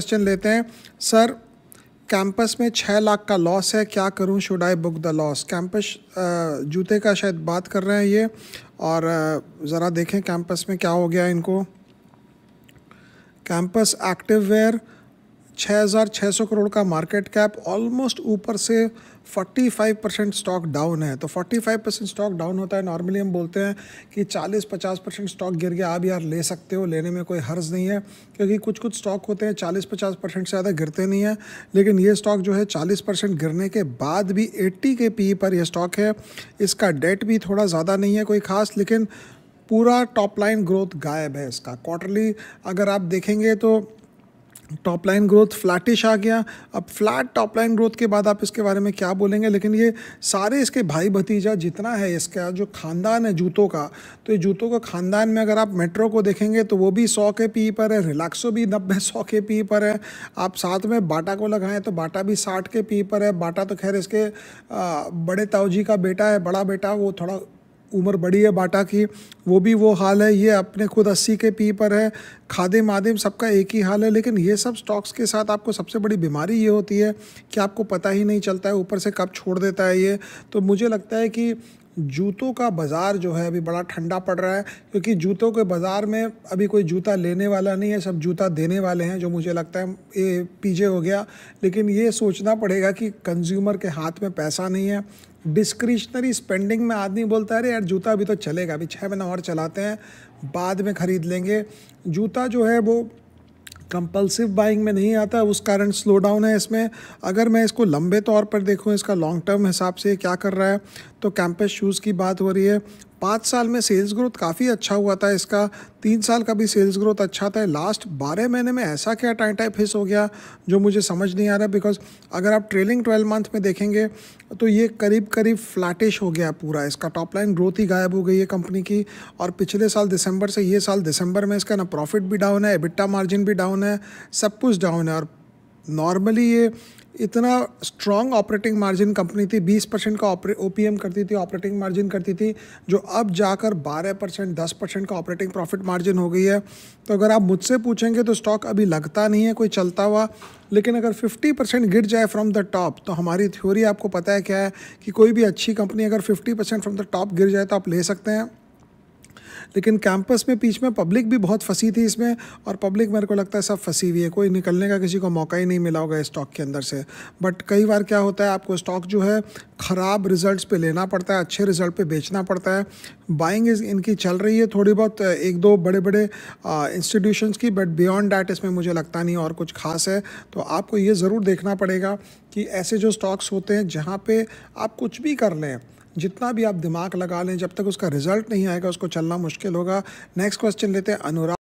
question लेते हैं sir campus में छः लाख का लॉस है क्या करूं should I book the loss Campus जूते का शायद बात कर रहे हैं ये और ज़रा देखें कैंपस में क्या हो गया इनको कैंपस एक्टिव वेयर 6,600 करोड़ का मार्केट कैप ऑलमोस्ट ऊपर से 45 परसेंट स्टॉक डाउन है तो 45 परसेंट स्टॉक डाउन होता है नॉर्मली हम बोलते हैं कि 40-50 परसेंट स्टॉक गिर गया आप यार ले सकते हो लेने में कोई हर्ज नहीं है क्योंकि कुछ कुछ स्टॉक होते हैं 40-50 परसेंट से ज़्यादा गिरते नहीं हैं लेकिन ये स्टॉक जो है 40 परसेंट गिरने के बाद भी 80 के पी पर यह स्टॉक है इसका डेट भी थोड़ा ज़्यादा नहीं है कोई खास लेकिन पूरा टॉप लाइन ग्रोथ गायब है इसका क्वार्टरली अगर आप देखेंगे तो टॉप लाइन ग्रोथ फ्लैटिश आ गया अब फ्लैट टॉप लाइन ग्रोथ के बाद आप इसके बारे में क्या बोलेंगे लेकिन ये सारे इसके भाई भतीजा जितना है इसका जो खानदान है जूतों का तो ये जूतों का खानदान में अगर आप मेट्रो को देखेंगे तो वो भी सौ के पी पर है रिलैक्सो भी नब्बे सौ के पी पर है आप साथ में बाटा को लगाएं तो बाटा भी साठ के पी पर है बाटा तो खैर इसके बड़े ताऊजी का बेटा है बड़ा बेटा वो थोड़ा उम्र बड़ी है बाटा की वो भी वो हाल है ये अपने खुद अस्सी के पी पर है खादिम आदिम सबका एक ही हाल है लेकिन ये सब स्टॉक्स के साथ आपको सबसे बड़ी बीमारी ये होती है कि आपको पता ही नहीं चलता है ऊपर से कब छोड़ देता है ये तो मुझे लगता है कि जूतों का बाज़ार जो है अभी बड़ा ठंडा पड़ रहा है क्योंकि जूतों के बाज़ार में अभी कोई जूता लेने वाला नहीं है सब जूता देने वाले हैं जो मुझे लगता है ये पीजे हो गया लेकिन ये सोचना पड़ेगा कि कंज्यूमर के हाथ में पैसा नहीं है डिस्क्रिशनरी स्पेंडिंग में आदमी बोलता है अरे यार जूता अभी तो चलेगा अभी छः महीना और चलाते हैं बाद में ख़रीद लेंगे जूता जो है वो कंपल्सिव बाइंग में नहीं आता उस कारण स्लो डाउन है इसमें अगर मैं इसको लंबे तौर पर देखूँ इसका लॉन्ग टर्म हिसाब से क्या कर रहा है तो कैंपस शूज़ की बात हो रही है पाँच साल में सेल्स ग्रोथ काफ़ी अच्छा हुआ था इसका तीन साल का भी सेल्स ग्रोथ अच्छा था लास्ट बारह महीने में ऐसा क्या टाइम टाइप हिस हो गया जो मुझे समझ नहीं आ रहा बिकॉज अगर आप ट्रेलिंग ट्वेल्व मंथ में देखेंगे तो ये करीब करीब फ्लैटिश हो गया पूरा इसका टॉप लाइन ग्रोथ ही गायब हो गई है कंपनी की और पिछले साल दिसंबर से ये साल दिसंबर में इसका ना प्रॉफिट भी डाउन है एबिट्टा मार्जिन भी डाउन है सब कुछ डाउन है और नॉर्मली ये इतना स्ट्रॉन्ग ऑपरेटिंग मार्जिन कंपनी थी 20 परसेंट का ओ पी एम करती थी ऑपरेटिंग मार्जिन करती थी जो अब जाकर 12 परसेंट दस परसेंट का ऑपरेटिंग प्रॉफिट मार्जिन हो गई है तो अगर आप मुझसे पूछेंगे तो स्टॉक अभी लगता नहीं है कोई चलता हुआ लेकिन अगर 50 परसेंट गिर जाए फ्रॉम द टॉप तो हमारी थ्योरी आपको पता है क्या है कि कोई भी अच्छी कंपनी अगर 50 परसेंट फ्रॉम द टॉप गिर जाए तो आप ले सकते हैं लेकिन कैंपस में बीच में पब्लिक भी बहुत फंसी थी इसमें और पब्लिक मेरे को लगता है सब फंसी हुई है कोई निकलने का किसी को मौका ही नहीं मिला होगा स्टॉक के अंदर से बट कई बार क्या होता है आपको स्टॉक जो है ख़राब रिजल्ट्स पे लेना पड़ता है अच्छे रिजल्ट पे बेचना पड़ता है बाइंग इनकी चल रही है थोड़ी बहुत एक दो बड़े बड़े इंस्टीट्यूशंस की बट बियॉन्ड डैट इसमें मुझे लगता नहीं और कुछ खास है तो आपको ये ज़रूर देखना पड़ेगा कि ऐसे जो स्टॉक्स होते हैं जहाँ पे आप कुछ भी कर लें जितना भी आप दिमाग लगा लें जब तक उसका रिजल्ट नहीं आएगा उसको चलना मुश्किल होगा नेक्स्ट क्वेश्चन लेते हैं अनुराग